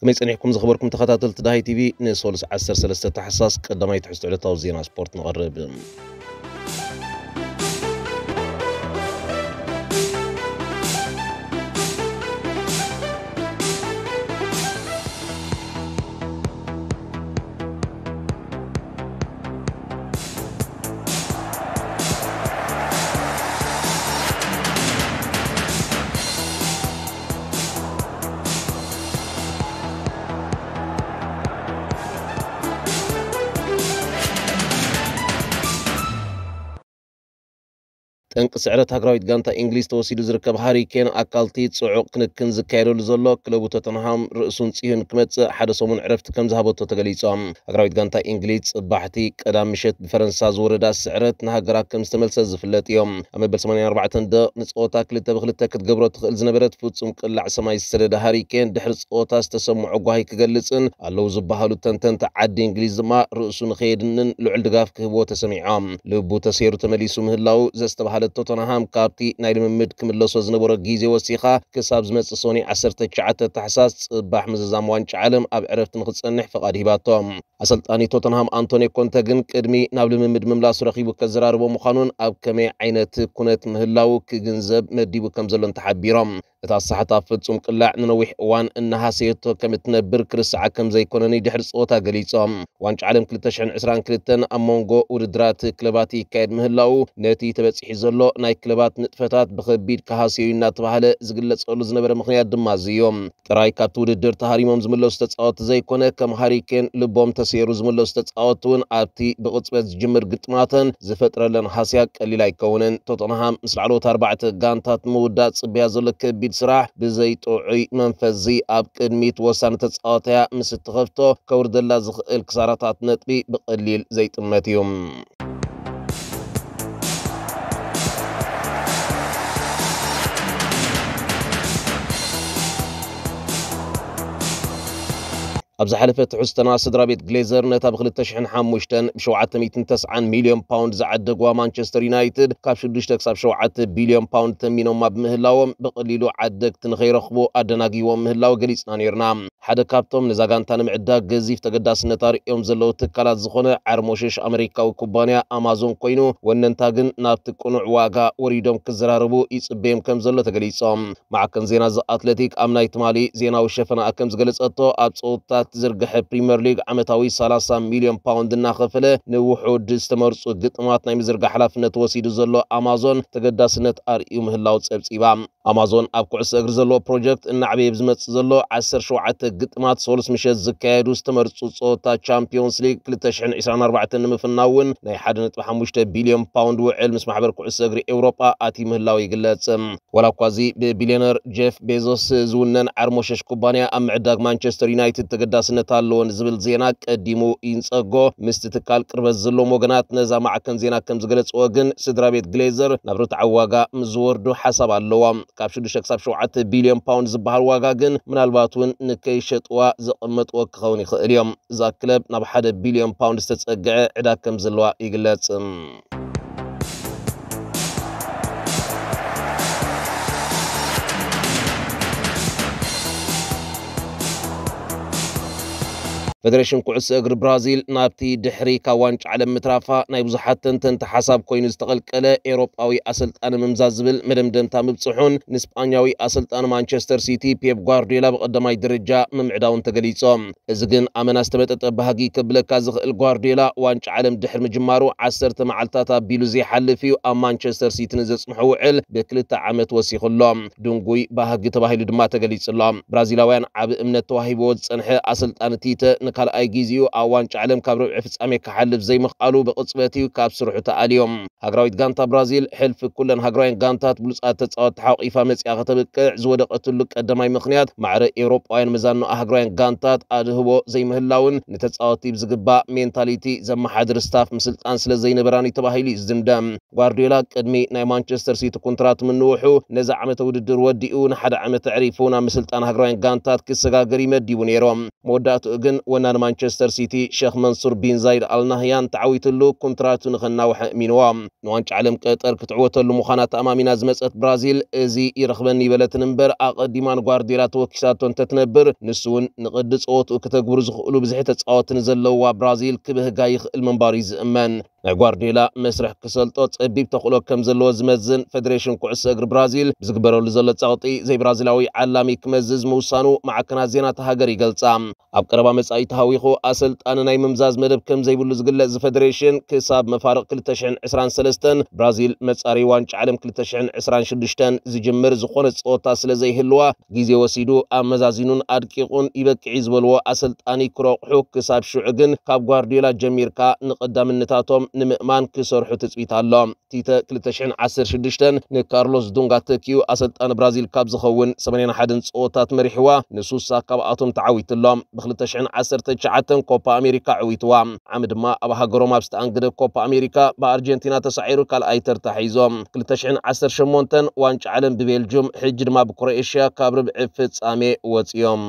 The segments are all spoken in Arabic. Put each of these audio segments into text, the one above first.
كما يصنعكم زخبركم تخطاطل تداهي تيفي نسول عسر سلسة تحساس قدما يتحسط على زينا سبورت نغرب كان قصعرت هجرايت جانتا إنجليز توصيل زركب هاري كين أكلتي صعوق نكنز كايرو لزلا كلو توتنهام رئسون سيهن كمت حد صمون عرفت كم ذهب توتغليتام هجرايت جانتا إنجليز بحثي قدام مشت بفرنسا زور دا سعرت نها جرا كم سز في يوم أما بل ثمانية أربعة دا نسقوطا كل تبغل تكت قبرة تخلز نبرت فوت سمك اللع سما يسرد هاري كين دحرس قوطا استسمع عقوهي كقلسن اللوز بهالو تنتن تعد إنجليز ما رئسون خيدنن لعل دقاف ክለብ ቶተንሃም ካብቲ ናይ ልምምድ ክምለሶ ዝነበሮ ግዜ ወሲኻ ክሳብ ዝመፅእ ሶኒ 19 ታሕሳስ ፅባሕ ምዝዛም ዋንጫ ዓለም ኣብ ዕረፍቲ ንክፀንሕ ፍቓድ ሂባቶም ኣሰልጣኒ ቶተንሃም አንቶኒ ኮንተ ግን ቅድሚ ናብ ልምምድ ምምላሱ ረኪቡ ከዘራርቦ ምዃኑን ኣብ ከመይ ዓይነት ኩነት ምህላው ክግንዘብ መዲቡ ከም ዘሎን ተሓቢሮም እታ ሳሕታ ፍጹም ቅላዕ ንነዊሕ እዋን እናሃሰየቶ ከም እትነብር ክርስዓት ከም ዘይኮነኒ ድሕሪ ፀወታ ገሊፆም ዋንጫ ዓለም 2022 ኣብ መንጎ ውድድራት ክለባት ይካየድ ምህላው ነቲ ተበፂሒ ዘሎ ዘሎ ናይ ክለባት ንጥፈታት ብከቢድ ካሃስዩ እናተባሃለ ዝግለጸሉ ዝነበረ ምክንያት ድማ እዚ እዮም ጥራይ ካብቲ ውድድር ተሃሪሞም ዝምለሱ ተፃወቲ ዘይኮነ ከም ሃሪኬን ልቦም ተሰይሩ ዝምለሱ ተፃወቲ እውን ኣብቲ ብቅፅበት ዝጅምር ግጥማተን ዝፈጥረለን ሓስያ ቀሊል ኣይከውንን ቶተንሃም ምስ ላዕሎት ኣርባዕተ ጋንታት ምውዳእ ፅበያ ዘሎ ከቢድ ስራሕ ብዘይጥዑይ መንፈስ ኣብ ቅድሚት ወሳኒ ተፃወታያ ምስ እትኸፍቶ ከውርደላ ዝኽእል ክሳራታት ነጥቢ ብቐሊል ዘይጥመት እዩ ኣብ ዝሓለፈ ትሕዝተና ስድራ ቤት ግሌዘር ነታ ብ2005 ብ709 ሚልዮን ፓውንድ ዝዓደግዋ ማንቸስተር ዩናይትድ ካብ 6 ክሳብ 7 ቢልዮን ፓውንድ ተሚኖማ ብምህላዎም ብቐሊሉ ዓደግቲ ንኸይረኽቡ ኣደናጊቦም ምህላው ገሊፅና ነርና ሓደ ካብቶም ንዛጋንታ ንምዕዳግ ገዚፍ ተገዳስነት ኣርእዮም ዘለዉ ትካላት ዝኾነ ዓርሞሽሽ ኣሜሪካዊ ኩባንያ ኣማዞን ኮይኑ ወነንታ ግን ናብቲ ቅኑዕ ዋጋ ወሪዶም ክዘራርቡ ይፅበዮም ከም ዘሎ ተገሊፆም ማዕከን ዜና ዚ ኣትለቲክ ኣብ ናይ ትማሊ ዜናዊ ሸፈናኣ ከም ዝገለፀቶ ኣብ ፀወታት ስልጣናት ዝርግሐ ፕሪምየር ሊግ ዓመታዊ 30 ሚልዮን ፓውንድ እናኸፈለ ንውሑድ ዝተመርፁ ግጥማት ናይ ምዝርጋሕ ሓላፍነት ወሲዱ ዘሎ ኣማዞን ተገዳስነት ኣርእዩ ምህላው ፀብፂባ ኣማዞን ኣብ ኩዕሶ እግሪ ዘለዎ ፕሮጀክት እናዕበየ ብዝመፅእ ዘሎ 17 ግጥማት ሰሉስ ምሸት ዝካየዱ ዝተመርፁ ፀወታ ቻምፒዮንስ ሊግ 2024 ንምፍናው እውን ናይ 1.5 ቢልዮን ፓውንድ ውዕል ምስ ማሕበር ኩዕሶ እግሪ ኤውሮጳ ኣቲ ምህላው ይግለጽ ዋላ እኳ እዚ ብቢልዮነር ጄፍ ቤዞስ ዝውነን ዓርሞሸሽ ኩባንያ ኣብ ምዕዳግ ማንቸስተር ዩናይትድ ተገዳ አገዳስነት ኣለዎን ዝብል ዜና ቀዲሙ ይንፀጎ ምስቲ ትካል ቅርበት ዘለዎም ወገናት ነዛ ማዕከን ዜና ከም ዝገለፅዎ ግን ስድራ ቤት ግሌዘር ናብ ርትዓዊ ዋጋ ምስ ዝወርዱ ሓሳብ ኣለዋ ካብ 6 ክሳብ 7 ቢልዮን ፓውንድ ዝበሃል ዋጋ ግን ምናልባት እውን ንከይሸጥዋ ዘቐመጥዎ ክኸውን ይኽእል እዮም እዛ ክለብ ናብ ሓደ ቢልዮን ፓውንድ ዝተፀግዐ ዕዳ ከም ዘለዋ ይግለጽ ፌደሬሽን ኩዕሶ እግሪ ብራዚል ናብቲ ድሕሪ ካብ ዋንጫ ዓለም ምትራፋ ናይ ብዙሓት ተንተንቲ ሓሳብ ኮይኑ ዝተቐልቀለ ኤውሮጳዊ ኣሰልጣኒ ምምዛዝ ዝብል መደምደምታ ምብፅሑን ንስጳኛዊ ኣሰልጣኒ ማንቸስተር ሲቲ ፔፕ ጓርዲዮላ ብቐዳማይ ደረጃ ምምዕዳውን ተገሊፆም እዚ ግን ኣመና ዝተመጠጠ ባህጊ ክብለካ ዝኽእል ጓርዲዮላ ዋንጫ ዓለም ድሕሪ ምጅማሩ ዓሰርተ መዓልትታት ኣቢሉ ዘይሓልፍ እዩ ኣብ ማንቸስተር ሲቲ ንዘፅምሑ ውዕል ብክልተ ዓመት ወሲኹሎም ድንጉይ ባህጊ ተባሂሉ ድማ ተገሊፅሎም ብራዚላውያን ዓብ እምነት ተዋሂቦ ዝፀንሐ ኣሰልጣኒ ቲተ ካልኣይ ግዜኡ ኣብ ዋንጫ ዓለም ካብ ርብዒ ፍጻሜ ክሓልፍ ዘይምኽኣሉ ብቕፅበት እዩ ካብ ስርሑ ተኣልዮም ሃገራዊት ጋንታ ብራዚል ሕልፊ ኩለን ሃገራውያን ጋንታት ብሉፃት ተፃወቲ ሓቂፋ መፅያ ከተብቅዕ ዝወደቐትሉ ቀዳማይ ምክንያት ማዕረ ኤውሮጳውያን ምዛኖ ሃገራውያን ጋንታት ኣድህቦ ዘይምህላውን ንተፃወቲ ብዝግባእ ሜንታሊቲ ዘመሓድር ስታፍ ምስልጣን ስለ ዘይነበራን እዩ ተባሂሉ እዩ ዝድምደም ጓርዲዮላ ቅድሚ ናይ ማንቸስተር ሲቲ ኮንትራት ምንውሑ ነዚ ዓመተ ውድድር ወዲኡ ንሓደ ዓመት ኣዕሪፉ ናብ ምስልጣን ሃገራውያን ጋንታት ክሰጋገር ይመዲቡ ነይሮም መወዳእትኡ ግን ወና ጨናን ማንቸስተር ሲቲ ሼክ መንሱር ቢን ዛይድ አልናህያን ተዓዊትሉ ኮንትራቱ ንኽናውሐ ኣሚንዋ ንዋንጫ ዓለም ቀጠር ክትዕወተሉ ምዃና ተኣማሚና ዝመፀት ብራዚል እዚ ይረኽበኒ ይበለትን እምበር ኣቐዲማን ጓርዲዮላ ተወኪሳቶ እንተትነብር ንሱ እውን ንቕዲ ፀወትኡ ክተግብሩ ዝኽእሉ ብዙሕ ተፃወትን ዘለዋ ብራዚል ክብህጋ ይኽእል ምንባሩ እዩ ዝእመን ናይ ጓርዲዮላ መስርሕ ክሰልጦ ፀቢብ ተኽእሎ ከም ዘለዎ ዝመዝን ፌደሬሽን ኩዕሶ እግሪ ብራዚል ብዝግበረሉ ዘሎ ጸቕጢ ዘይብራዚላዊ ዓላሚ ክመዝዝ ምውሳኑ ማዕከናት ዜና ተሃገር ይገልጻ ኣብ ቀረባ መጻኢ ተሃዊኹ ኣሰልጣኒ ናይ ምምዛዝ መደብ ከም ዘይብሉ ዝግለጽ ዝፌደሬሽን ክሳብ መፋርቕ 2023 ብራዚል መጻሪ ዋንጫ ዓለም 2026 ዝጅምር ዝኾነ ፀወታ ስለ ዘይህልዋ ግዜ ወሲዱ ኣመዛዚኑን ኣድቂቑን ይበቅዕ ዝበልዎ ኣሰልጣኒ ክረቑሑ ክሳብ ሽዑ ግን ካብ ጓርዲዮላ ጀሚርካ ንቐዳምነታቶም نمئمان كسر حتس ويتالام تيتا كلتشحن عسر شدشتن نكارلوس دونغا تكيو أسد أن برازيل كاب زخوين سمانين حدن سقوطات مريحوا نسوسا كاب آتوم تعويت اللام بخلتشحن عسر تشعتن كوبا أمريكا عويتوا عمد ما أبها غروما بستانقر كوبا أمريكا با تسعيرو كال أيتر تحيزوم كلتشحن عسر شمونتن وانش عالم ببيلجوم حجر ما بكرويشيا كابرب عفتس آمي واتيوم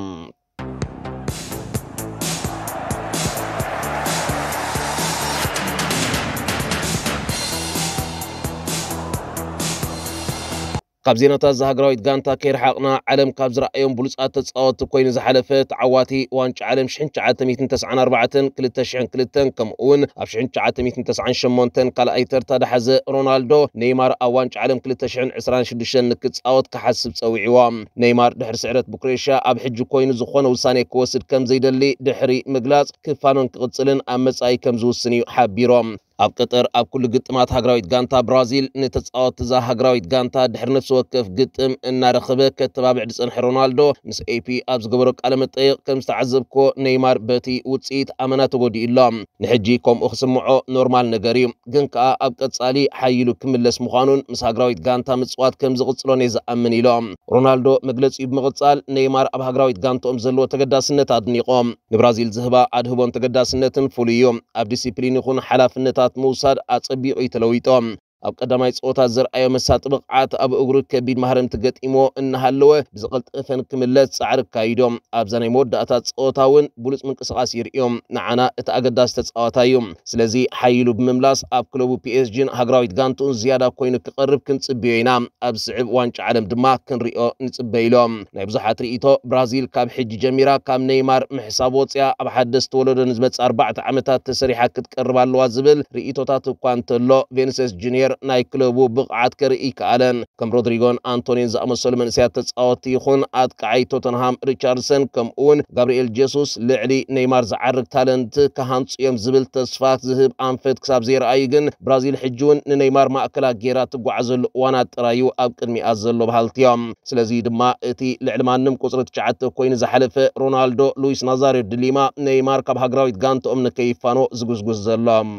ካብዜናታት ዝሃገራዊት ጋንታ ከይርሓ ኣቕና ዓለም ካብ ዝረኣዮም ብሉፃት ተፃወቲ ኮይኑ ዝሓለፈ ተዓዋቲ ዋንጫ ዓለም 1994 2002 ከምኡውን ኣብ 1998 ካልኣይ ተርታ ዳሓዘ ሮናልዶ ኔይማር ኣብ ዋንጫ ዓለም 2026 ንክፃወት ክሓስብ ፀዊዕዋ ኔይማር ድሕሪ ስዕረት ቡክሬሻ ኣብ ሕጂ ኮይኑ ዝኾነ ውሳነ ክወስድ ከም ዘይደሊ ድሕሪ ምግላፅ ክፋኖን ክቕፅልን ኣብ መጻኢ ከም ዝውስን እዩ ሓቢሮም ኣብ ቀጠር ኣብ ኩሉ ግጥማት ሃገራዊት ጋንታ ብራዚል ንተፃወቲ እዛ ሃገራዊት ጋንታ ድሕሪ ነፍሲ ወከፍ ግጥም እናረኸበ ከተባብዕ ዝፀንሐ ሮናልዶ ምስ ኤፒ ኣብ ዝገበሮ ቃለ መጠይቅ ከም ዝተዓዘብኮ ነይማር በቲ ውፅኢት ኣመና ተጎዲኡሎ ንሕጂ ከምኡ ክስምዖ ኖርማል ነገር እዩ ግን ከዓ ኣብ ቀጻሊ ሓይሉ ክምለስ ምዃኑን ምስ ሃገራዊት ጋንታ ምፅዋት ከም ዝቕፅሎን እየ ዝኣምን ኢሎም ሮናልዶ መግለፂኡ ብምቕፃል ነይማር ኣብ ሃገራዊት ጋንቶኦም ዘለዎ ተገዳስነት ኣድኒቖም ንብራዚል ዝህባ ኣድህቦም ተገዳስነትን ፍሉይ እዩ ኣብ ዲስፕሊን ይኹን ሓላፍነታት ሰባት ምውሳድ ኣጸቢቑ እዩ ተለዊጦም أب قدامي صوت الزر أيام الساتبق عات أب أجرك كبير مهرم تجت إمو إن هاللوه بزغلت أثنى كملت سعر كايدوم أب زني مود أتات صوتاون بولس من قصة عصير يوم نعنا اتأجد داستس أوتايوم سلزي حيلو بمملاس أب كلوب بي إس جين هجرايت جانتون زيادة كوين تقرب كنت بينام أب سعب وانش عدم دماغ كن ريو نت بيلوم نبز حتري إتو برازيل كاب حج جميرا كام نيمار محسابوت يا أب حدست ولد نزمت أربعة عمتات تسري حكت كربان ريتو تاتو كوانتلو فينسس جونيور ኬር ናይ ክለቡ ብቕዓት ከርኢ ይከኣለን ከም ሮድሪጎን አንቶኒን ዝኣመሰሉ መንእሰያት ተፃወቲ ይኹን ኣጥቃዓይ ቶተንሃም ሪቻርድሰን ከምኡ እውን ጋብርኤል ጀሱስ ልዕሊ ነይማር ዝዓርግ ታለንት ክሃንፁ እዮም ዝብል ተስፋ ዝህብ ኣንፈት ክሳብ ዘይረኣዩ ግን ብራዚል ሕጂ እውን ንነይማር ማእከላ ጌራ ትጓዓዘሉ እዋናት ጥራዩ ኣብ ቅድሚኣ ዘሎ ባህልቲ እዮም ስለዚ ድማ እቲ ልዕሊ ማንም ቁፅሪ ትሽዓተ ኮይኑ ዝሓለፈ ሮናልዶ ሉዊስ ናዛሬ ድሊማ ነይማር ካብ ሃገራዊት ጋንትኦም ንከይፋኖ ዝጉዝጉዝ ዘሎም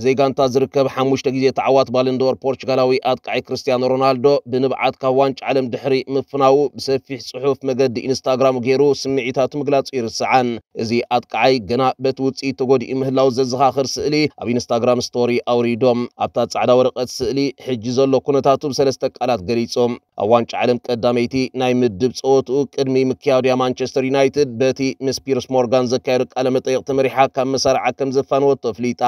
ብዘይጋንታ ዝርከብ ሓሙሽተ ግዜ ተዓዋት ባልንዶር ፖርቹጋላዊ ኣጥቃዒ ክርስቲያኖ ሮናልዶ ብንብዓት ካብ ዋንጫ ዓለም ድሕሪ ምፍናው ብሰፊሕ ጽሑፍ መገዲ ኢንስታግራም ገይሩ ስምዒታቱ ምግላጹ ይርስዓን እዚ ኣጥቃዓይ ገና በቲ ውፅኢት ተጎዲኡ ምህላው ዘዘኻኽር ስእሊ ኣብ ኢንስታግራም ስቶሪ ኣውሪዶም ኣብታ ጻዕዳ ወረቐት ስእሊ ሕጂ ዘሎ ኩነታቱ ብሰለስተ ቃላት ገሊጾም ኣብ ዋንጫ ዓለም ቀዳመይቲ ናይ ምድብ ፀወትኡ ቅድሚ ምክያዱ ያ ማንቸስተር ዩናይትድ በቲ ምስ ፒርስ ሞርጋን ዘካየዱ ቃለ መጠይቕ ተመሪሓ ካብ መሳርዓ ከም ዘፋንወቶ ኣፍሊጣ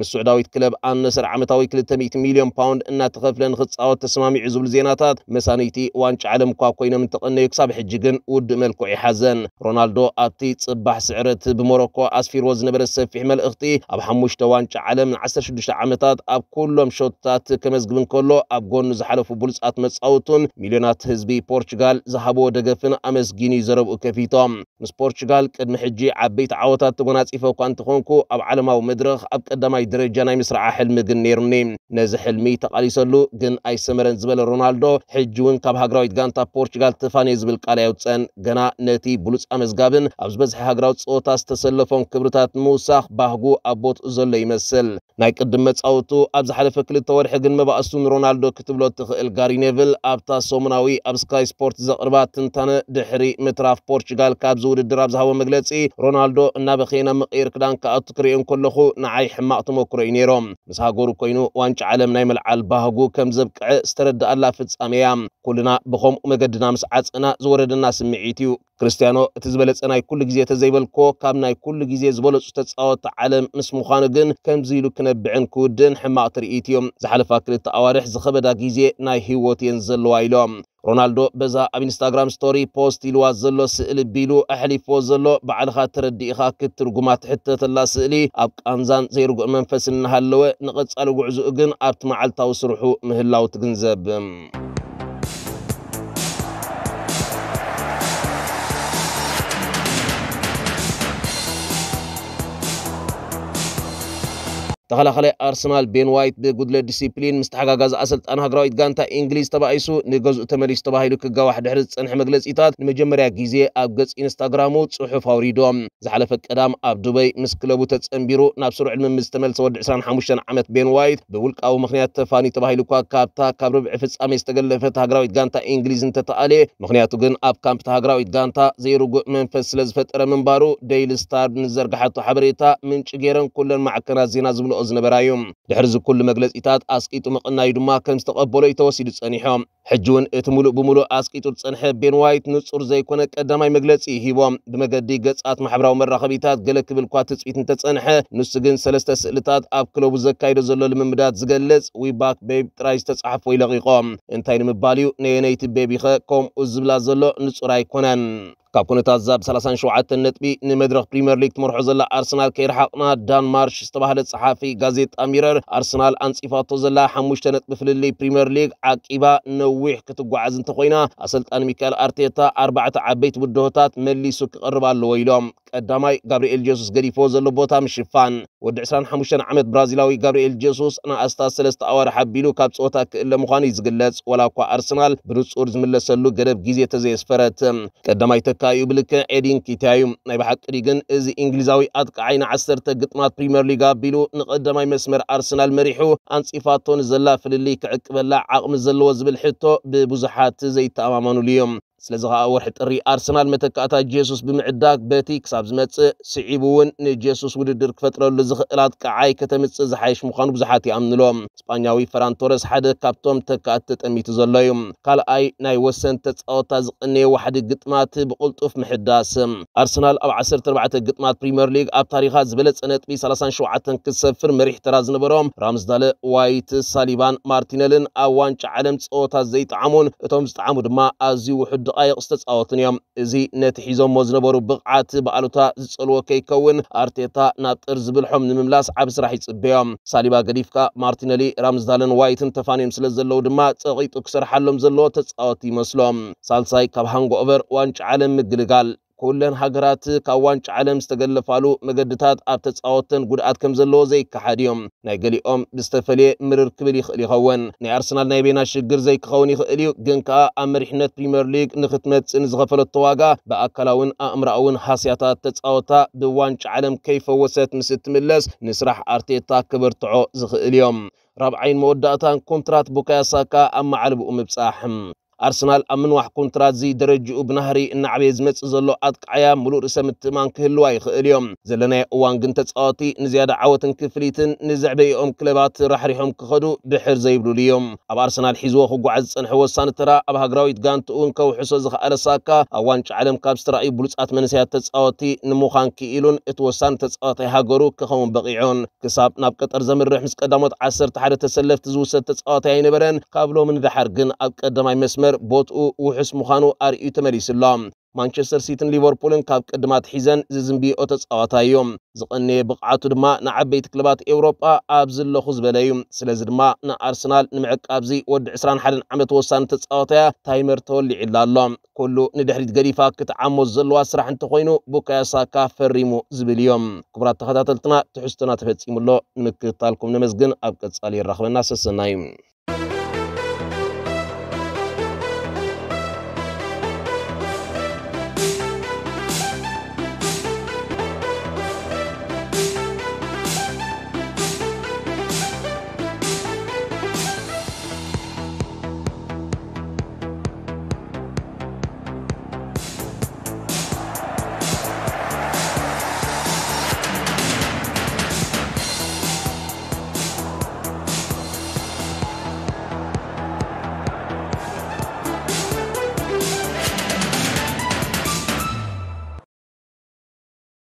ምስ መሰረታዊት ክለብ ኣነሰር ዓመታዊ 200 ሚልዮን ፓውንድ እናተኸፍለን ክፃወት ተሰማሚዑ ዝብል ዜናታት መሳነይቲ ዋንጫ ዓለም እኳ ኮይኖም እንትቐነዩ ክሳብ ሕጂ ግን ውድእ መልክዑ ይሓዘን ሮናልዶ ኣብቲ ፅባሕ ስዕረት ብሞሮኮ ኣስፊርዎ ዝነበረ ሰፊሕ መልእኽቲ ኣብ ሓሙሽተ ዋንጫ ዓለም ን16 ዓመታት ኣብ ኩሎም ሸቶታት ከመዝግብ እንከሎ ኣብ ጎኑ ዝሓለፉ ብሉፃት መፃወቱን ሚልዮናት ህዝቢ ፖርቹጋል ዝሃብዎ ደገፍን ኣመስጊኑ እዩ ዘረብኡ ከፊቶም ምስ ፖርቹጋል ቅድሚ ሕጂ ዓበይቲ ዓወታት ተጎናፂፈ እኳ እንትኾንኩ ኣብ ዓለማዊ መድረኽ ኣብ ቀዳማይ ደረጃ ገናይ ምስራዓ ሕልሚ ግን ነይሩኒ ነዚ ሕልሚ ተቃሊሰሉ ግን ኣይሰመረን ዝበለ ሮናልዶ ሕጂ እውን ካብ ሃገራዊት ጋንታ ፖርቹጋል ትፋንየ ዝብል ቃል ኣየውፅአን ገና ነቲ ብሉፅ ኣመዝጋብን ኣብ ዝበዝሐ ሃገራዊ ፀወታ ዝተሰለፎም ክብርታት ምውሳኽ ባህጉ ኣቦት ዘሎ ይመስል نايك دمت اوتو ابز حلف كل التوارح جن باسون رونالدو كتب له تخيل غاري نيفل ابتا سومناوي اب سكاي سبورت زقربا تنتن دحري متراف بورتغال كابزور الدراب زهو مغلصي رونالدو انا بخينا مقير كدان كاتو كرين كلخو نعاي حماط مكرينيروم مسا غور كوينو وانج عالم نايم العالباهو كم زبقع استرد الله فصاميام كلنا بخوم مغدنا مسعصنا زوردنا سميعيتيو ክርስቲያኖ እቲ ዝበለፀ ናይ ኩሉ ግዜ ተዘይበልኮ ካብ ናይ ኩሉ ግዜ ዝበለፁ ተፃወቲ ዓለም ምስ ምዃኑ ግን ከምዚ ኢሉ ክነብዕን ክውድን ሕማቅ ትርኢት እዮም ዝሓለፋ ክልተ ኣዋርሕ ዝኸበዳ ግዜ ናይ ሂወት እየን ዘለዋ ኢሎም ሮናልዶ በዛ ኣብ ኢንስታግራም ስቶሪ ፖስት ኢልዋ ዘሎ ስእሊ ቢሉ ኣሕሊፍዎ ዘሎ ባዕልኻ ተረዲኢኻ ክትርጉማ ትሕተተላ ስእሊ ኣብ ቃንዛን ዘይርጉእ መንፈስ እናሃለወ ንቐፃሊ ጉዕዝኡ ግን ኣብቲ መዓልታዊ ስርሑ ምህላው ትግንዘብ ተኸላኸለ ኣርሰናል ቤን ዋይት ብጉድለ ዲሲፕሊን ምስ ተሓጋጋዘ ኣሰልጣን ሃገራዊት ጋንታ እንግሊዝ ተባኢሱ ንገዝኡ ተመሊሱ ተባሂሉ ክጋዋሕ ድሕሪ ዝፀንሐ መግለፂታት ንመጀመርያ ግዜ ኣብ ገጽ ኢንስታግራሙ ጽሑፍ ኣውሪዶም ዝሓለፈ ቀዳም ኣብ ዱበይ ምስ ክለቡ ተጸንቢሩ ናብ ስሩዕ ልምምድ ዝተመልሰ ወዲ 25 ዓመት ቤን ዋይት ብውልቃዊ ምክንያት ተፋኒ ተባሂሉ እኳ ካብታ ካብ ርብዒ ፍጻሜ ዝተገለፈት ሃገራዊት ጋንታ እንግሊዝ እንተተኣለየ ምክንያቱ ግን ኣብ ካምፕ ሃገራዊት ጋንታ ዘይርጉእ መንፈስ ስለ ዝፈጠረ ምንባሩ ደይሊ ስታር ንዘርግሓቶ ሓበሬታ ምንጭ ገይረን ኩለን ማዕከናት ዜና ዝብሉ ዝብልኦ ዝነበራ እዩ ድሕሪ ዝኩሉ መግለፂታት ኣስቂጡ ምቕናዩ ድማ ከም ዝተቐበሎ እዩ ተወሲዱ ጸኒሖም ሕጂ እውን እቲ ሙሉእ ብሙሉእ ኣስቂጡ ዝጸንሐ ቤን ዋይት ንጹር ዘይኮነ ቀዳማይ መግለፂ ሂቦም ብመገዲ ገጻት ማሕበራዊ መራኸቢታት ገለ ክብል እኳ ትፅኢት እንተጸንሐ ንሱ ግን ሰለስተ ስእልታት ኣብ ክለቡ ዘካይዶ ዘሎ ልምምዳት ዝገልጽ ዊባክ ቤብ ጥራይ ዝተጻሕፎ ይለቒቖም እንታይ ንምባል እዩ ነየነይቲ ቤቢኸ ከምኡ ዝብላ ዘሎ ንጹር ኣይኮነን ካብ ኩነታት ዛ ብ39 ነጥቢ ንመድረክ ፕሪምየር ሊግ ትመርሖ ዘላ ኣርሰናል ከይርሓቕና ዳን ማርሽ ዝተባህለ ፀሓፊ ጋዜጣ ሚረር ኣርሰናል ኣንፂፋቶ ዘላ ሓሙሽተ ነጥቢ ፍልሊ ፕሪምየር ሊግ ዓቂባ ነዊሕ ክትጓዓዝ እንተኮይና ኣሰልጣኒ ሚካኤል ኣርቴታ ኣርባዕተ ዓበይቲ ውድሆታት መሊሱ ክቐርብ ኣለዎ ኢሎም ቀዳማይ ጋብርኤል ጀሱስ ገዲፎ ዘሎ ቦታ ምሽፋን ወዲ 25 ዓመት ብራዚላዊ ጋብርኤል ጀሱስ ንኣስታት ሰለስተ ኣዋር ሓቢሉ ካብ ፀወታ ክእለ ምዃኑ እዩ ዝግለጽ ዋላ እኳ ኣርሰናል ብንጹር ዝምለሰሉ ገደብ ግዜ ተዘየስፈረት ቀዳማይ ተካዩ ብልክዕ ኤዲን ኪትያ እዩ ናይ ብሓቅዲ ግን እዚ እንግሊዛዊ ኣጥቃዓይ ንዓሰርተ ግጥማት ፕሪምየር ሊግ ኣቢሉ ንቐዳማይ መስመር ኣርሰናል መሪሑ ኣንፂፋቶ ንዘላ ፍልሊ ክዕቅበላ ዓቕሚ ዘለዎ ዝብል ሕቶ ብብዙሓት ዘይተኣማመኑሉ እዮም ስለዚ ከዓ ወርሒ ጥሪ ኣርሰናል መተካእታት ጀሱስ ብምዕዳግ በቲ ክሳብ ዝመፅእ ስዒቡ እውን ንጀሱስ ውድድር ክፈጥረሉ ዝኽእላት ቃዓይ ከተምፅእ ዝሓይሽ ምዃኑ ብዙሓት ይኣምንሎም እስጳኛዊ ፈራን ቶረስ ሓደ ካብቶም ተካእቲ ተጠሚቱ ዘሎ እዩ ካልኣይ ናይ ወሰን ተፃወታ ዝቐነየ ዋሕዲ ግጥማት ብቕልጡፍ ምሕዳስ ኣርሰናል ኣብ 14 ግጥማት ፕሪምየር ሊግ ኣብ ታሪኻ ዝበለፀ ነጥቢ 37 ክሰፍር መሪሕ ተራ ዝነበሮም ራምስዳለ ዋይት ሳሊባን ማርቲነልን ኣብ ዋንጫ ዓለም ፀወታ ዘይጠዓሙን እቶም ዝጠዓሙ ድማ ኣዝዩ ውሕድ دقاي استاذ اوتنيام زي نت حيزو مزنبرو بقعات بالوتا زلو كيكون ارتيتا ناترز بالحم نملاس عبس راح يصبيام ساليبا غريفكا مارتينلي رامز دالن وايتن تفانيم سلازلو دما تقيتو كسر حلم زلو تصاوتي مسلوم سالساي كاب هانغ اوفر وانش عالم مدلغال ኩለን ሃገራት ካብ ዋንጫ ዓለም ዝተገለፋሉ መገድታት ኣብ ተፃወተን ጉድኣት ከም ዘለዎ ዘይከሓድ እዮም ናይ ገሊኦም ብዝተፈልየ ምርር ክብል ይኽእል ይኸውን ናይ ኣርሰናል ናይ ቤና ሽግር ዘይክኸውን ይኽእል እዩ ግን ከዓ ኣብ መሪሕነት ፕሪምየር ሊግ ንክትመፅን ዝኸፈለቶ ዋጋ ብኣካላውን ኣእምራውን ሃስያታት ተፃወታ ብዋንጫ ዓለም ከይፈወሰት ምስ እትምለስ ንስራሕ ኣርቴታ ክበርትዖ ዝኽእል እዮም رابعين موداتان كونترات بوكايا ساكا أما علبو مبصاحم ኣርሰናል ኣብ ምንዋሕ ኮንትራት ዘይደረጅኡ ብናህሪ እናዓበየ ዝመፅእ ዘሎ ኣጥቃዓያ ሙሉእ ርእሰ ምትእማን ክህልዋ ይኽእል እዮም ዘለናይ እዋን ግን ተፃወቲ ንዝያዳ ዓወትን ክፍሊትን ንዘዕበይኦም ክለባት ራሕሪሖም ክኸዱ ድሕር ዘይብሉሉ እዮም ኣብ ኣርሰናል ሒዝዎ ክጓዓዝ ዝፀንሐ ወሳኒ ተራ ኣብ ሃገራዊት ጋንቲ እውን ከውሕሶ ዝኽኣለ ሳካ ኣብ ዋንጫ ዓለም ካብ ዝተረኣዩ ብሉፃት መንስያት ተፃወቲ ንምዃን ክኢሉን እቲ ወሳኒ ተፃወታይ ሃገሩ ክኸውን በቂዖን ክሳብ ናብ ቀጠር ዘምርሕ ምስ ቀዳሞት 11 ተሰለፍቲ ዝውሰድ ተፃወታይ ኣይነበረን ካብ ሎሚ ንድሓር ግን ኣብ ቀዳማይ መስመር መስመር ቦትኡ ውሑስ ምዃኑ ኣርእዩ ተመሊሱሎ ማንቸስተር ሲቲን ሊቨርፑልን ካብ ቅድማት ሒዘን ዝዝንቢኦ ተፃዋታ እዮም ዝቐነየ ብቕዓቱ ድማ ንዓበይቲ ክለባት ኤውሮጳ ኣብ ዘለኹ ዝበለ እዩ ስለዚ ድማ ንኣርሰናል ንምዕቃብዚ ወዲ 21 ዓመት ወሳኒ ተፃወታያ ታይመር ተወሊዒላ ኣሎ ኩሉ ንድሕሪት ገዲፋ ክትዓሞት ዘለዋ ስራሕ እንተኮይኑ ቡካያሳካ ፈሪሙ ዝብል እዮም ክቡራት ተኸታተልትና ትሕዝቶና ተፈፂሙሎ ንምክትታልኩም ንመስግን ኣብ ቀፃሊ ይራኽበና ሰሰና እዩ